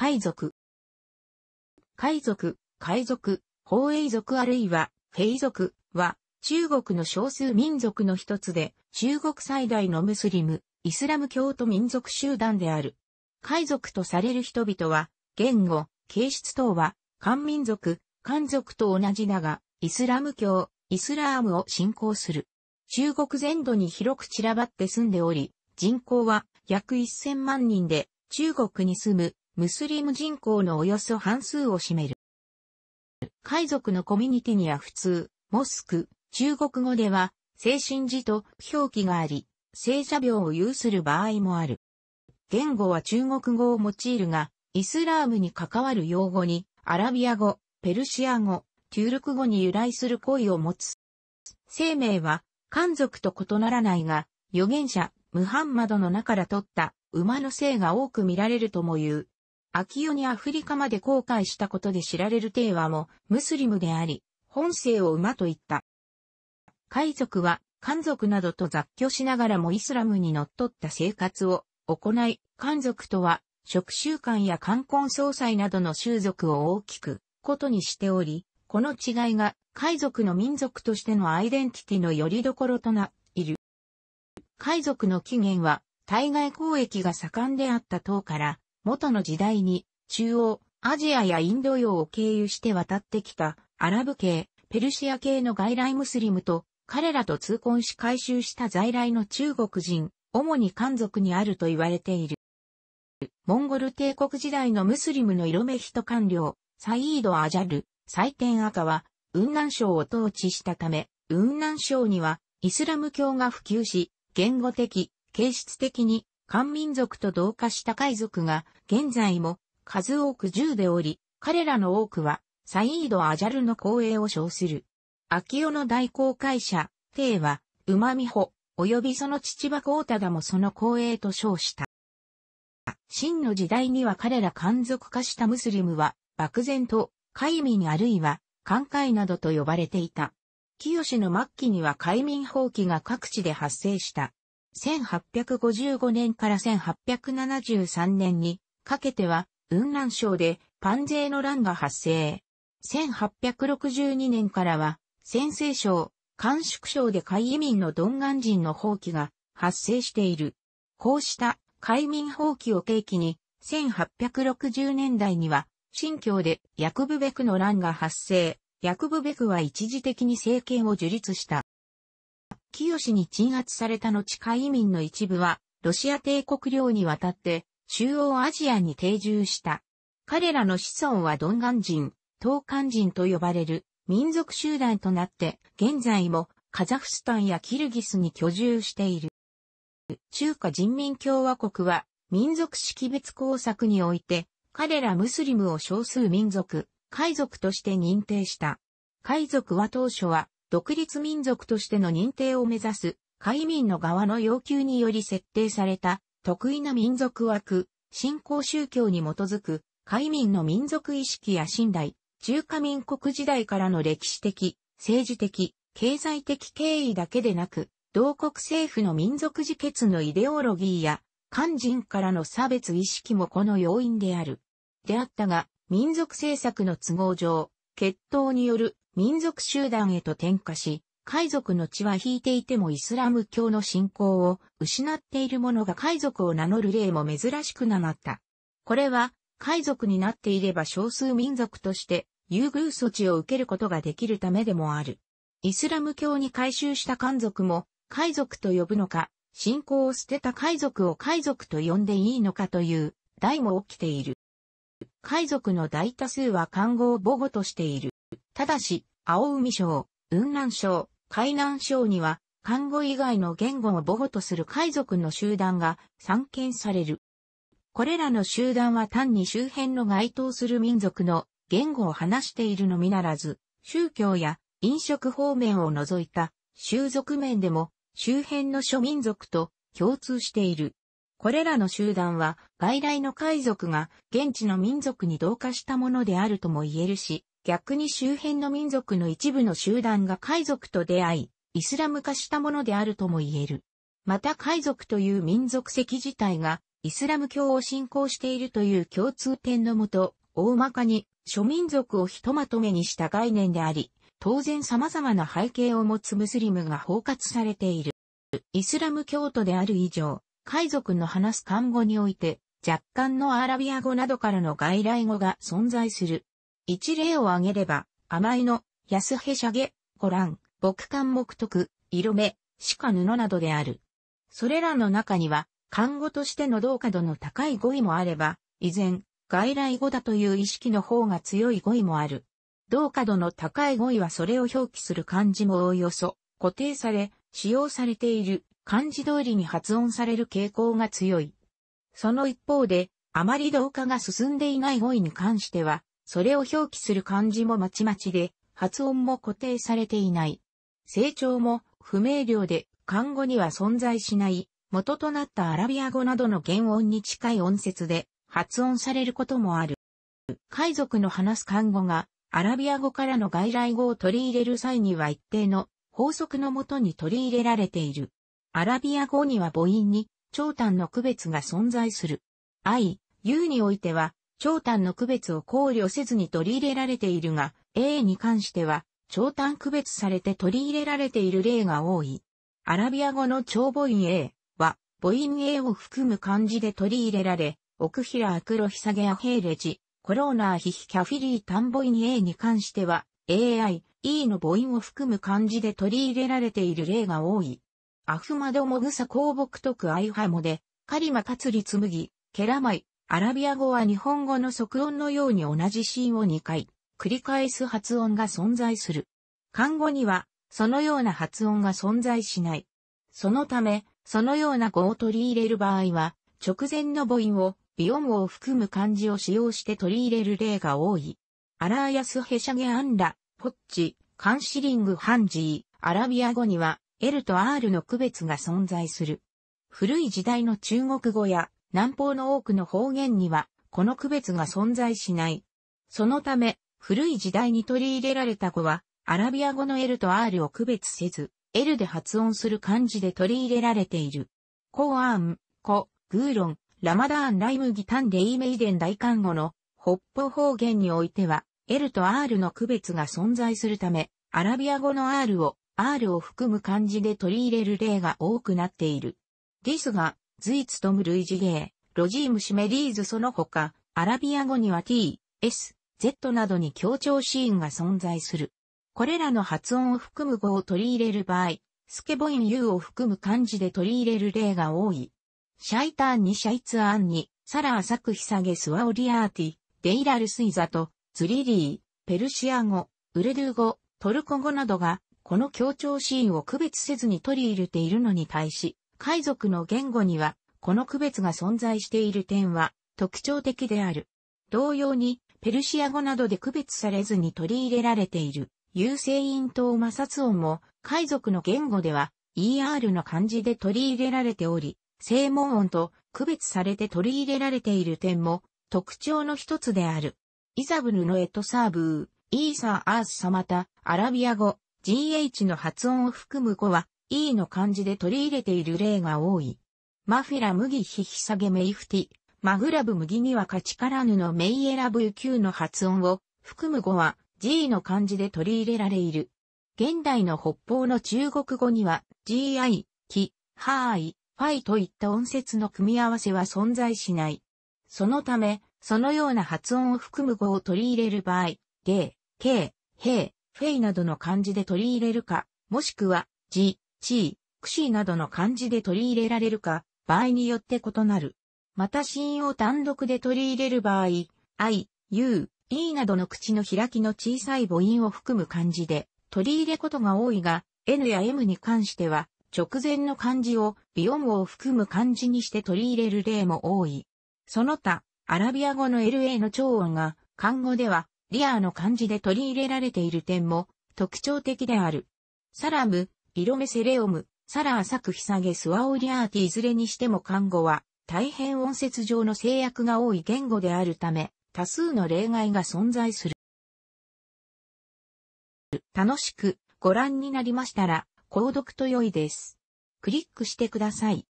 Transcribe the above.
海賊。海賊、海賊、宝永族あるいは、フェイ族は、中国の少数民族の一つで、中国最大のムスリム、イスラム教徒民族集団である。海賊とされる人々は、言語、形質等は、漢民族、漢族と同じだが、イスラム教、イスラームを信仰する。中国全土に広く散らばって住んでおり、人口は約1000万人で、中国に住むムスリム人口のおよそ半数を占める。海賊のコミュニティには普通、モスク、中国語では、精神寺と表記があり、聖者病を有する場合もある。言語は中国語を用いるが、イスラームに関わる用語に、アラビア語、ペルシア語、テュールク語に由来する行為を持つ。生命は、漢族と異ならないが、預言者、ムハンマドの中から取った馬の性が多く見られるとも言う。秋代にアフリカまで航海したことで知られるテーワもムスリムであり、本性を馬と言った。海賊は、漢族などと雑居しながらもイスラムにのっとった生活を行い、漢族とは、食習慣や冠婚葬祭などの習俗を大きくことにしており、この違いが海賊の民族としてのアイデンティティの拠り所となっている。海賊の起源は、対外交易が盛んであった等から、元の時代に、中央、アジアやインド洋を経由して渡ってきた、アラブ系、ペルシア系の外来ムスリムと、彼らと通婚し回収した在来の中国人、主に漢族にあると言われている。モンゴル帝国時代のムスリムの色目人官僚、サイード・アジャル、サイテン・アカは、雲南省を統治したため、雲南省には、イスラム教が普及し、言語的、形質的に漢民族と同化した海族が現在も数多く銃でおり、彼らの多くはサイード・アジャルの光栄を称する。秋代の大航海者、帝は、馬美穂、及びその父は孝だもその光栄と称した。真の時代には彼ら漢族化したムスリムは、漠然と、海民あるいは、寛海などと呼ばれていた。清の末期には海民放棄が各地で発生した。1855年から1873年にかけては、雲南省でパン税の乱が発生。1862年からは、先制省、甘粛省で海移民のドンガン人の放棄が発生している。こうした海民放棄を契機に、1860年代には、新疆でヤクブベクの乱が発生。ヤクブベクは一時的に政権を樹立した。清に鎮圧された後海民の一部は、ロシア帝国領に渡って、中央アジアに定住した。彼らの子孫はドンガン人、東韓人と呼ばれる民族集団となって、現在もカザフスタンやキルギスに居住している。中華人民共和国は民族識別工作において、彼らムスリムを少数民族、海賊として認定した。海賊は当初は独立民族としての認定を目指す、海民の側の要求により設定された、得意な民族枠、信仰宗教に基づく、海民の民族意識や信頼、中華民国時代からの歴史的、政治的、経済的経緯だけでなく、同国政府の民族自決のイデオロギーや、肝心からの差別意識もこの要因である。であったが、民族政策の都合上、血統による民族集団へと転化し、海賊の血は引いていてもイスラム教の信仰を失っている者が海賊を名乗る例も珍しくなまった。これは、海賊になっていれば少数民族として優遇措置を受けることができるためでもある。イスラム教に改宗した漢族も、海賊と呼ぶのか、信仰を捨てた海賊を海賊と呼んでいいのかという、題も起きている。海賊の大多数は漢語を母語としている。ただし、青海省、雲南省、海南省には、漢語以外の言語を母語とする海賊の集団が散見される。これらの集団は単に周辺の該当する民族の言語を話しているのみならず、宗教や飲食方面を除いた習俗面でも周辺の諸民族と共通している。これらの集団は外来の海賊が現地の民族に同化したものであるとも言えるし、逆に周辺の民族の一部の集団が海賊と出会い、イスラム化したものであるとも言える。また海賊という民族籍自体がイスラム教を信仰しているという共通点のもと、大まかに諸民族をひとまとめにした概念であり、当然様々な背景を持つムスリムが包括されている。イスラム教徒である以上、海賊の話す漢語において、若干のアラビア語などからの外来語が存在する。一例を挙げれば、甘いの、安へしゃげ、ご覧、木管木徳、色目、鹿布などである。それらの中には、看護としての同化度の高い語彙もあれば、依然、外来語だという意識の方が強い語彙もある。同化度の高い語彙はそれを表記する漢字もおおよそ固定され、使用されている漢字通りに発音される傾向が強い。その一方で、あまり同化が進んでいない語彙に関しては、それを表記する漢字もまちまちで、発音も固定されていない。成長も不明瞭で、漢語には存在しない、元となったアラビア語などの原音に近い音節で、発音されることもある。海賊の話す漢語が、アラビア語からの外来語を取り入れる際には一定の法則のもとに取り入れられている。アラビア語には母音に、長短の区別が存在する。I、U においては、長短の区別を考慮せずに取り入れられているが、A に関しては、長短区別されて取り入れられている例が多い。アラビア語の長母音 A は、母音 A を含む漢字で取り入れられ、奥平アクロヒサゲアヘイレジ、コローナーヒヒキャフィリー単イン A に関しては、AI、E の母音を含む漢字で取り入れられている例が多い。アフマドモグサコボクトクアイハモで、カリマカツリツムギ、ケラマイ、アラビア語は日本語の即音のように同じシーンを2回、繰り返す発音が存在する。漢語には、そのような発音が存在しない。そのため、そのような語を取り入れる場合は、直前の母音を、ビ微ンを含む漢字を使用して取り入れる例が多い。アラーヤスヘシャゲアンラ、ポッチ、カンシリングハンジー、アラビア語には L と R の区別が存在する。古い時代の中国語や南方の多くの方言には、この区別が存在しない。そのため、古い時代に取り入れられた語は、アラビア語の L と R を区別せず、L で発音する漢字で取り入れられている。コーアーン、コ、グーロン、ラマダーン、ライムギタンデイメイデン大漢語の北方方言においては、L と R の区別が存在するため、アラビア語の R を、R を含む漢字で取り入れる例が多くなっている。ですが、ズイツトム類ゲ芸、ロジームシメリーズその他、アラビア語には t, s, z などに強調シーンが存在する。これらの発音を含む語を取り入れる場合、スケボイン U を含む漢字で取り入れる例が多い。シャイターンにシャイツアンに、サラーサクヒサゲスワオリアーティ、デイラルスイザと、ズリリー、ペルシア語、ウルドゥ語、トルコ語などが、この強調シーンを区別せずに取り入れているのに対し、海賊の言語には、この区別が存在している点は特徴的である。同様に、ペルシア語などで区別されずに取り入れられている、有声音等摩擦音も、海賊の言語では、ER の漢字で取り入れられており、正門音と区別されて取り入れられている点も、特徴の一つである。イザブルのエトサーブー、イーサーアースサマタ、アラビア語、GH の発音を含む語は、E の漢字で取り入れている例が多い。マフィラ麦ひひさげイフティ、マグラブ麦には価値からぬのメイエラブユーの発音を含む語は G の漢字で取り入れられいる。現代の北方の中国語には GI、キ、ハーイ、ファイといった音節の組み合わせは存在しない。そのため、そのような発音を含む語を取り入れる場合、ゲー、ケー、ヘイ、フェイなどの漢字で取り入れるか、もしくは、ジ、地位、くしなどの漢字で取り入れられるか、場合によって異なる。またシーンを単独で取り入れる場合、i, u, e などの口の開きの小さい母音を含む漢字で取り入れことが多いが、n や m に関しては、直前の漢字をビオンを含む漢字にして取り入れる例も多い。その他、アラビア語の LA の長音が、漢語では、リアーの漢字で取り入れられている点も特徴的である。サラム、色目セレオム、サラー作ひさげスワオリアーティいずれにしても看護は、大変音節上の制約が多い言語であるため、多数の例外が存在する。楽しくご覧になりましたら、購読と良いです。クリックしてください。